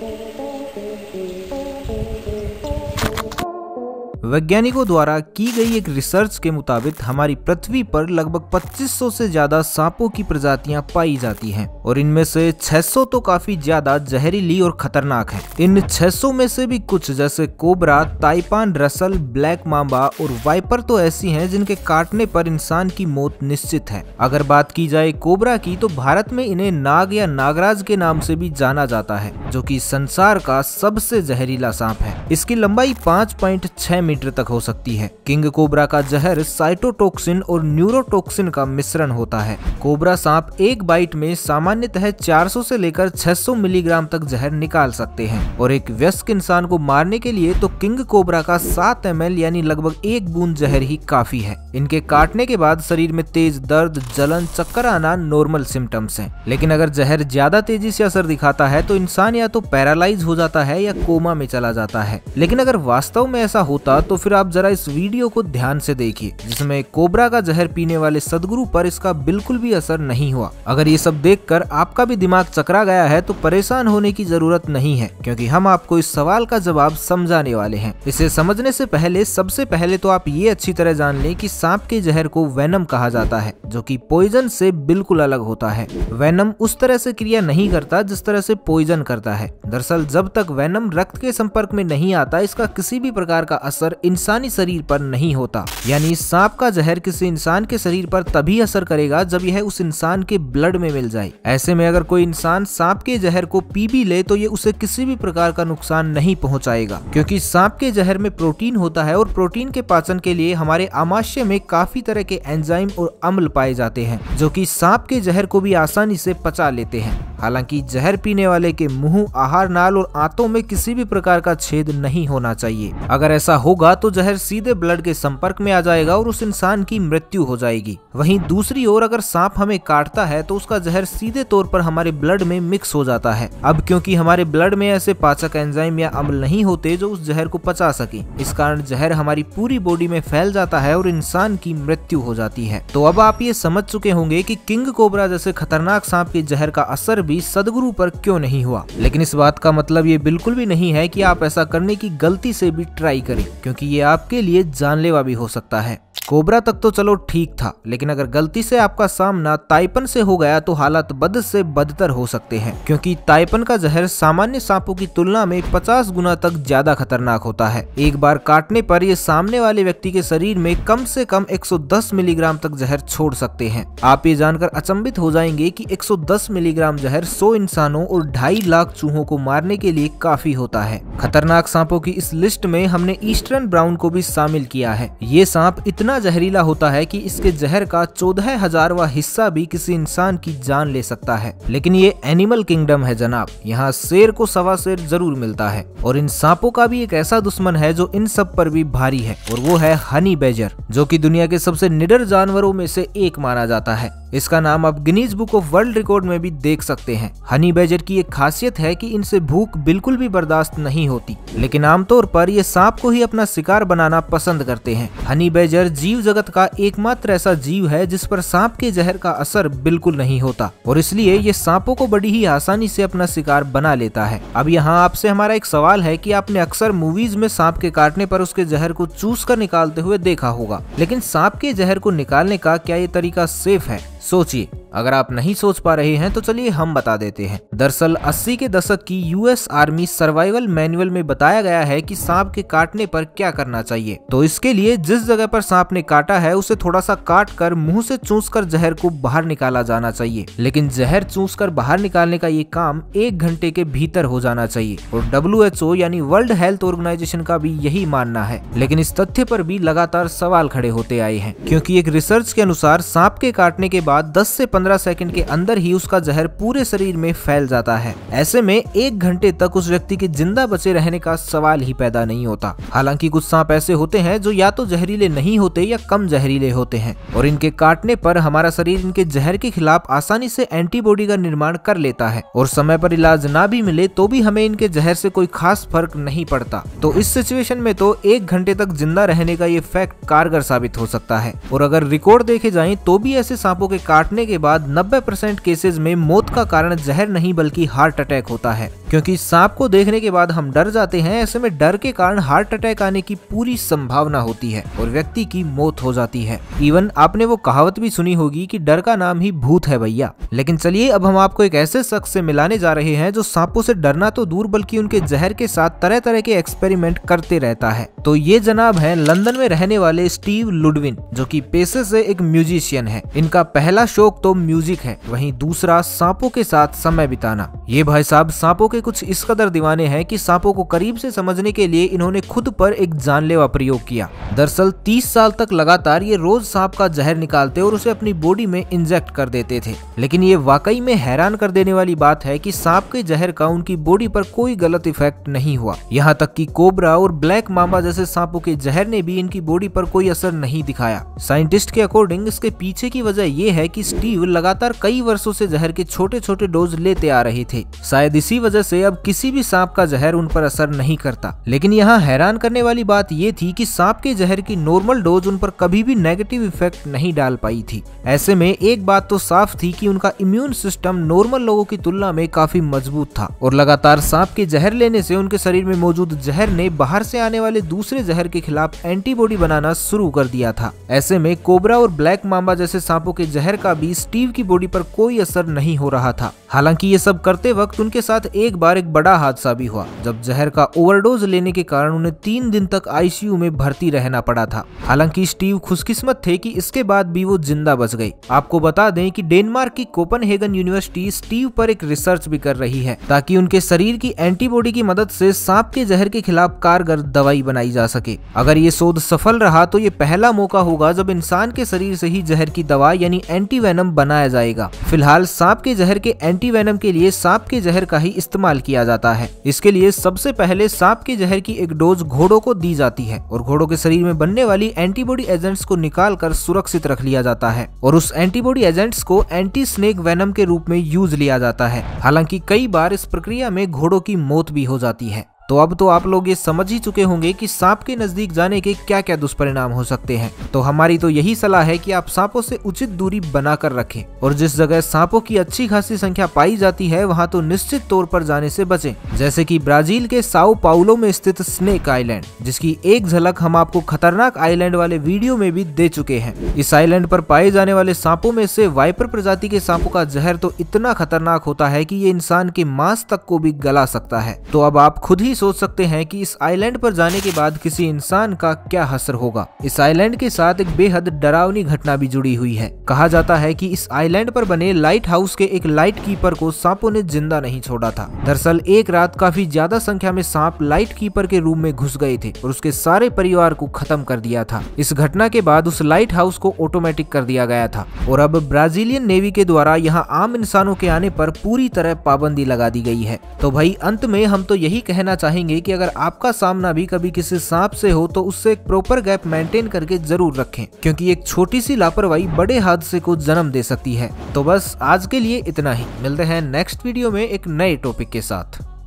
Thank you. वैज्ञानिकों द्वारा की गई एक रिसर्च के मुताबिक हमारी पृथ्वी पर लगभग 2500 से ज्यादा सांपों की प्रजातियां पाई जाती हैं और इनमें से 600 तो काफी ज्यादा जहरीली और खतरनाक हैं। इन 600 में से भी कुछ जैसे cobra taipan Russell black mamba और वाइपर तो ऐसी हैं जिनके काटने पर इंसान की मौत निश्चित है अगर बात की जाए कोबरा की तो भारत में इन्हें नाग या नागराज के नाम से भी जाना जाता है जो की संसार का सबसे जहरीला सांप है इसकी लंबाई पाँच पॉइंट छह मीटर मीटर तक हो सकती है किंग कोबरा का जहर साइटोटोक्सिन और न्यूरोटोक्सिन का मिश्रण होता है कोबरा सांप एक बाइट में सामान्यतः 400 से लेकर 600 मिलीग्राम तक जहर निकाल सकते हैं और एक व्यस्क इंसान को मारने के लिए तो किंग कोबरा का सात एम यानी लगभग एक बूंद जहर ही काफी है इनके काटने के बाद शरीर में तेज दर्द जलन चक्कर आना नॉर्मल सिम्टम्स है लेकिन अगर जहर ज्यादा तेजी से असर दिखाता है तो इंसान या तो पैरालाइज हो जाता है या कोमा में चला जाता है लेकिन अगर वास्तव में ऐसा होता तो फिर आप जरा इस वीडियो को ध्यान से देखिए जिसमें कोबरा का जहर पीने वाले सदगुरु पर इसका बिल्कुल भी असर नहीं हुआ अगर ये सब देखकर आपका भी दिमाग चकरा गया है तो परेशान होने की जरूरत नहीं है क्योंकि हम आपको इस सवाल का जवाब समझाने वाले हैं इसे समझने से पहले सबसे पहले तो आप ये अच्छी तरह जान ले की सांप के जहर को वैनम कहा जाता है जो कि पॉइजन से बिल्कुल अलग होता है वैनम उस तरह से क्रिया नहीं करता जिस तरह से पॉइजन करता है दरअसल जब तक वैनम रक्त के संपर्क में नहीं आता इसका किसी भी प्रकार का असर इंसानी शरीर पर नहीं होता यानी सांप का जहर किसी इंसान के शरीर पर तभी असर करेगा जब यह उस इंसान के ब्लड में मिल जाए ऐसे में अगर कोई इंसान सांप के जहर को पी भी ले तो ये उसे किसी भी प्रकार का नुकसान नहीं पहुँचाएगा क्यूँकी सांप के जहर में प्रोटीन होता है और प्रोटीन के पाचन के लिए हमारे आमाशय में काफी तरह के एंजाइम और अम्ल पाए जाते हैं जो की सांप के जहर को भी आसानी से पचा लेते हैं हालांकि जहर पीने वाले के मुंह आहार नाल और आंतों में किसी भी प्रकार का छेद नहीं होना चाहिए अगर ऐसा होगा तो जहर सीधे ब्लड के संपर्क में आ जाएगा और उस इंसान की मृत्यु हो जाएगी वहीं दूसरी ओर अगर सांप हमें काटता है तो उसका जहर सीधे तौर पर हमारे ब्लड में मिक्स हो जाता है अब क्योंकि हमारे ब्लड में ऐसे पाचक एंजाइम या अम्ल नहीं होते जो उस जहर को पचा सके इस कारण जहर हमारी पूरी बॉडी में फैल जाता है और इंसान की मृत्यु हो जाती है तो अब आप ये समझ चुके होंगे की किंग कोबरा जैसे खतरनाक सांप के जहर का असर भी सदगुरु पर क्यों नहीं हुआ लेकिन इस बात का मतलब ये बिल्कुल भी नहीं है कि आप ऐसा करने की गलती से भी ट्राई करें क्योंकि ये आपके लिए जानलेवा भी हो सकता है कोबरा तक तो चलो ठीक था लेकिन अगर गलती से आपका सामना ताइपन से हो गया तो हालात बद से बदतर हो सकते हैं क्योंकि ताइपन का जहर सामान्य सांपों की तुलना में 50 गुना तक ज्यादा खतरनाक होता है एक बार काटने पर ये सामने वाले व्यक्ति के शरीर में कम से कम 110 मिलीग्राम तक जहर छोड़ सकते हैं आप ये जानकर अचंबित हो जाएंगे की एक मिलीग्राम जहर सौ इंसानों और ढाई लाख चूहों को मारने के लिए काफी होता है खतरनाक सांपों की इस लिस्ट में हमने ईस्टर्न ब्राउन को भी शामिल किया है ये सांप इतना इतना जहरीला होता है कि इसके जहर का चौदह हजारवा हिस्सा भी किसी इंसान की जान ले सकता है लेकिन ये एनिमल किंगडम है जनाब यहाँ शेर को सवा शेर जरूर मिलता है और इन सांपों का भी एक ऐसा दुश्मन है जो इन सब पर भी भारी है और वो है हनी बेजर जो की दुनिया के सबसे निडर जानवरों में से एक माना जाता है इसका नाम आप Guinness Book of World Record में भी देख सकते हैं हनी बेजर की एक खासियत है कि इनसे भूख बिल्कुल भी बर्दाश्त नहीं होती लेकिन आमतौर पर ये सांप को ही अपना शिकार बनाना पसंद करते हैं हनी बेजर जी जीव जगत का एकमात्र ऐसा जीव है जिस पर सांप के जहर का असर बिल्कुल नहीं होता और इसलिए ये सांपों को बड़ी ही आसानी से अपना शिकार बना लेता है अब यहाँ आपसे हमारा एक सवाल है कि आपने अक्सर मूवीज में सांप के काटने पर उसके जहर को चूस कर निकालते हुए देखा होगा लेकिन सांप के जहर को निकालने का क्या ये तरीका सेफ है सोचिए अगर आप नहीं सोच पा रहे हैं तो चलिए हम बता देते हैं दरअसल 80 के दशक की यूएस आर्मी सर्वाइवल मैनुअल में बताया गया है कि सांप के काटने पर क्या करना चाहिए तो इसके लिए जिस जगह पर सांप ने काटा है उसे थोड़ा सा काट कर मुंह से चूस कर जहर को बाहर निकाला जाना चाहिए लेकिन जहर चूस कर बाहर निकालने का ये काम एक घंटे के भीतर हो जाना चाहिए और डब्ल्यू यानी वर्ल्ड हेल्थ ऑर्गेनाइजेशन का भी यही मानना है लेकिन इस तथ्य पर भी लगातार सवाल खड़े होते आए हैं क्योंकि एक रिसर्च के अनुसार सांप के काटने के बाद दस ऐसी 15 सेकंड के अंदर ही उसका जहर पूरे शरीर में फैल जाता है ऐसे में एक घंटे तक उस व्यक्ति के जिंदा बचे रहने का सवाल ही पैदा नहीं होता हालांकि कुछ सांप ऐसे होते हैं जो या तो जहरीले नहीं होते या कम जहरीले होते हैं और इनके काटने पर हमारा शरीर इनके जहर के खिलाफ आसानी से एंटीबॉडी का निर्माण कर लेता है और समय पर इलाज ना भी मिले तो भी हमें इनके जहर से कोई खास फर्क नहीं पड़ता तो इस सिचुएशन में तो एक घंटे तक जिंदा रहने का ये फैक्ट कारगर साबित हो सकता है और अगर रिकॉर्ड देखे जाए तो भी ऐसे सांपों के काटने के बाद बाद 90 परसेंट केसेज में मौत का कारण जहर नहीं बल्कि हार्ट अटैक होता है क्योंकि सांप को देखने के बाद हम डर जाते हैं ऐसे में डर के कारण हार्ट अटैक आने की पूरी संभावना होती है और व्यक्ति की मौत हो जाती है इवन आपने वो कहावत भी सुनी होगी कि डर का नाम ही भूत है भैया लेकिन चलिए अब हम आपको एक ऐसे शख्स से मिलाने जा रहे हैं जो सांपों से डरना तो दूर बल्कि उनके जहर के साथ तरह तरह के एक्सपेरिमेंट करते रहता है तो ये जनाब है लंदन में रहने वाले स्टीव लुडविन जो की पेशे से एक म्यूजिशियन है इनका पहला शौक तो म्यूजिक है वही दूसरा सांपो के साथ समय बिताना ये भाई साहब सांपो के के कुछ इस कदर दीवाने हैं कि सांपों को करीब से समझने के लिए इन्होंने खुद पर एक जानलेवा प्रयोग किया दरअसल 30 साल तक लगातार ये रोज सांप का जहर निकालते और उसे अपनी बॉडी में इंजेक्ट कर देते थे लेकिन ये वाकई में हैरान कर देने वाली बात है की सांप के जहर का उनकी बॉडी पर कोई गलत इफेक्ट नहीं हुआ यहाँ तक की कोबरा और ब्लैक मामा जैसे सांपों के जहर ने भी इनकी बॉडी पर कोई असर नहीं दिखाया साइंटिस्ट के अकॉर्डिंग इसके पीछे की वजह ये है कि स्टीव लगातार कई वर्षों से जहर के छोटे छोटे डोज लेते आ रहे थे शायद इसी वजह से अब किसी भी सांप का जहर उन पर असर नहीं करता लेकिन यहाँ हैरान करने वाली बात ये थी कि सांप के जहर की नॉर्मल डोज उन पर कभी भी नेगेटिव इफेक्ट नहीं डाल पाई थी ऐसे में एक बात तो साफ थी कि उनका इम्यून सिस्टम नॉर्मल लोगों की तुलना में काफी मजबूत था और लगातार सांप के जहर लेने से उनके शरीर में मौजूद जहर ने बाहर से आने वाले दूसरे जहर के खिलाफ एंटीबॉडी बनाना शुरू कर दिया था ऐसे में कोबरा और ब्लैक मामा जैसे सांपों के जहर का भी स्टीव की बॉडी पर कोई असर नहीं हो रहा था हालांकि ये सब करते वक्त उनके साथ एक बार एक बड़ा हादसा भी हुआ जब जहर का ओवरडोज लेने के कारण उन्हें तीन दिन तक आईसीयू में भर्ती रहना पड़ा था हालांकि स्टीव खुशकिस्मत थे कि इसके बाद भी वो जिंदा बच गई आपको बता दें कि डेनमार्क की कोपनहेगन यूनिवर्सिटी स्टीव पर एक रिसर्च भी कर रही है ताकि उनके शरीर की एंटीबॉडी की मदद ऐसी सांप के जहर के खिलाफ कारगर दवाई बनाई जा सके अगर ये शोध सफल रहा तो ये पहला मौका होगा जब इंसान के शरीर ऐसी ही जहर की दवा यानी एंटीवेनम बनाया जाएगा फिलहाल सांप के जहर के एंटीवेनम के लिए सांप के जहर का ही इस्तेमाल इस्तेमाल किया जाता है इसके लिए सबसे पहले सांप के जहर की एक डोज घोड़ों को दी जाती है और घोड़ों के शरीर में बनने वाली एंटीबॉडी एजेंट्स को निकाल कर सुरक्षित रख लिया जाता है और उस एंटीबॉडी एजेंट्स को एंटी स्नेक वेनम के रूप में यूज लिया जाता है हालांकि कई बार इस प्रक्रिया में घोड़ों की मौत भी हो जाती है तो अब तो आप लोग ये समझ ही चुके होंगे कि सांप के नजदीक जाने के क्या क्या दुष्परिणाम हो सकते हैं तो हमारी तो यही सलाह है कि आप सांपों से उचित दूरी बनाकर रखें और जिस जगह सांपों की अच्छी खासी संख्या पाई जाती है वहाँ तो निश्चित तौर पर जाने से बचें जैसे कि ब्राजील के साओ पाउलो में स्थित स्नेक आईलैंड जिसकी एक झलक हम आपको खतरनाक आईलैंड वाले वीडियो में भी दे चुके हैं इस आईलैंड आरोप पाए जाने वाले सांपों में से वाइपर प्रजाति के सांपों का जहर तो इतना खतरनाक होता है की ये इंसान के मांस तक को भी गला सकता है तो अब आप खुद ही सोच सकते हैं कि इस आइलैंड पर जाने के बाद किसी इंसान का क्या असर होगा इस आइलैंड के साथ एक बेहद डरावनी घटना भी जुड़ी हुई है कहा जाता है कि इस आइलैंड पर बने लाइट हाउस के एक लाइट कीपर को सांपों ने जिंदा नहीं छोड़ा था दरअसल एक रात काफी ज्यादा संख्या में सांप लाइट कीपर के रूम में घुस गए थे और उसके सारे परिवार को खत्म कर दिया था इस घटना के बाद उस लाइट हाउस को ऑटोमेटिक कर दिया गया था और अब ब्राजीलियन नेवी के द्वारा यहाँ आम इंसानों के आने पर पूरी तरह पाबंदी लगा दी गई है तो भाई अंत में हम तो यही कहना चाहते चाहेंगे कि अगर आपका सामना भी कभी किसी सांप से हो तो उससे एक प्रॉपर गैप मेंटेन करके जरूर रखें क्योंकि एक छोटी सी लापरवाही बड़े हादसे को जन्म दे सकती है तो बस आज के लिए इतना ही मिलते हैं नेक्स्ट वीडियो में एक नए टॉपिक के साथ